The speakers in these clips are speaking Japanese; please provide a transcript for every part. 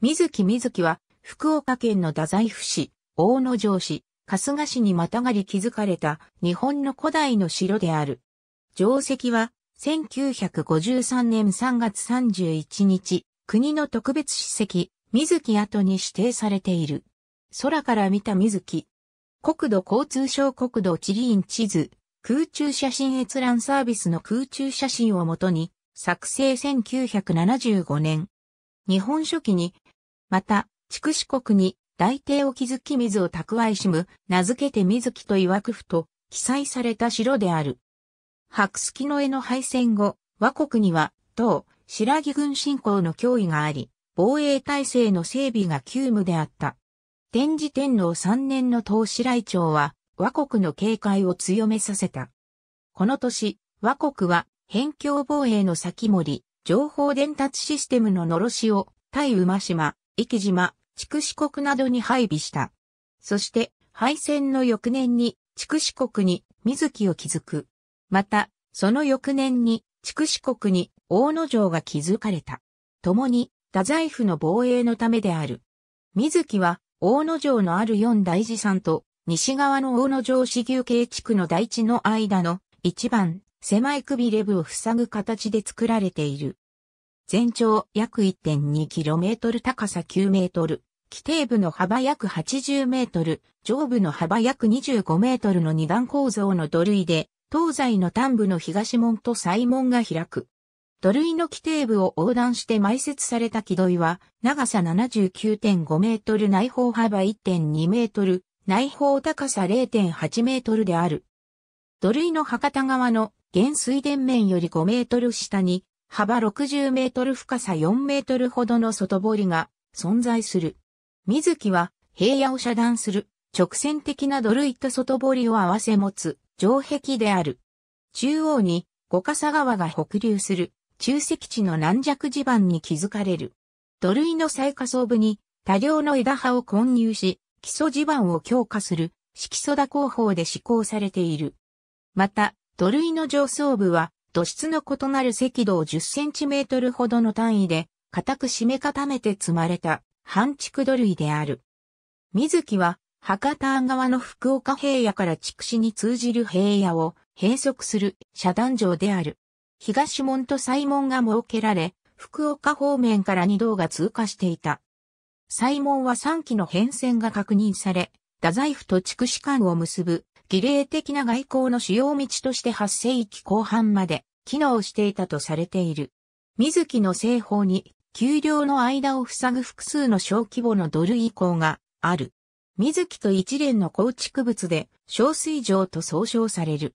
水木水木は、福岡県の太宰府市、大野城市、春日市にまたがり築かれた日本の古代の城である。城跡は、1953年3月31日、国の特別史跡、水木跡に指定されている。空から見た水木。国土交通省国土地理院地図、空中写真閲覧サービスの空中写真をもとに、作成1975年。日本書期にまた、筑紫国に大帝を築き水を蓄えしむ、名付けて水木と曰くふと、記載された城である。白月の絵の敗戦後、和国には、当、白木軍侵攻の脅威があり、防衛体制の整備が急務であった。天智天皇3年の東白井町は、和国の警戒を強めさせた。この年、和国は、辺境防衛の先森、情報伝達システムののろしを、対馬島、生島、筑紫国などに配備した。そして、敗戦の翌年に、筑紫国に水木を築く。また、その翌年に、筑紫国に大野城が築かれた。共に、太宰府の防衛のためである。水木は、大野城のある四大寺山と、西側の大野城市牛系地区の大地の間の一番狭いくびれ部を塞ぐ形で作られている。全長約 1.2km 高さ 9m、規定部の幅約 80m、上部の幅約 25m の二段構造の土塁で、東西の端部の東門と西門が開く。土塁の規定部を横断して埋設された軌道は、長さ79.5メートル内方幅1.2メートル、内方高さ0.8メートルである。土塁の博多側の原水田面より5メートル下に、幅60メートル深さ4メートルほどの外堀が存在する。水木は平野を遮断する直線的な土塁と外堀を合わせ持つ城壁である。中央に五笠川が北流する中石地の軟弱地盤に築かれる。土塁の最下層部に多量の枝葉を混入し、基礎地盤を強化する色素打工法で施行されている。また、土塁の上層部は土質の異なる赤道10センチメートルほどの単位で、固く締め固めて積まれた、半築土類である。水木は、博多川の福岡平野から筑紫に通じる平野を閉塞する遮断場である。東門と西門が設けられ、福岡方面から二道が通過していた。西門は3期の変遷が確認され、太宰府と筑紫間を結ぶ儀礼的な外交の主要道として8世紀後半まで機能していたとされている。水木の西方に、丘陵の間を塞ぐ複数の小規模の土塁港がある。水木と一連の構築物で、小水城と総称される。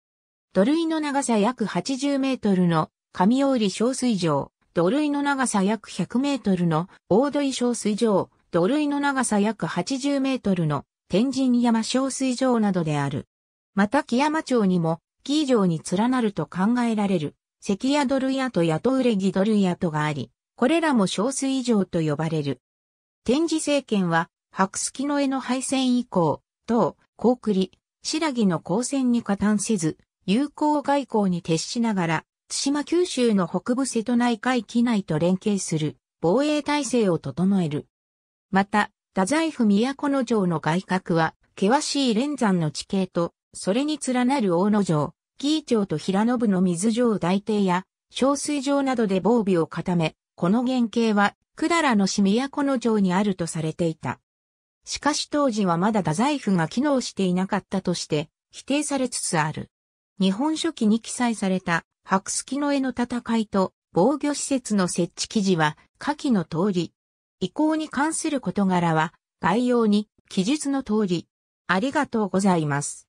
土塁の長さ約80メートルの上大理小水城、土塁の長さ約100メートルの大土井小水城、土塁の長さ約80メートルの天神山小水城などである。また木山町にも、木以上に連なると考えられる、関宿類跡やトウレギド類跡があり、これらも小水以上と呼ばれる。天智政権は、白月の絵の敗戦以降、等、高栗、白木の交戦に加担せず、友好外交に徹しながら、対馬九州の北部瀬戸内海機内と連携する防衛体制を整える。また、太宰府都の城の外郭は、険しい連山の地形とそれに連なる大野城、紀伊町と平野部の水城大邸や、小水城などで防備を固め、この原型は、百済の市都の城にあるとされていた。しかし当時はまだ太宰府が機能していなかったとして、否定されつつある。日本書紀に記載された、白月の絵の戦いと防御施設の設置記事は、下記の通り。移行に関する事柄は、概要に記述の通り。ありがとうございます。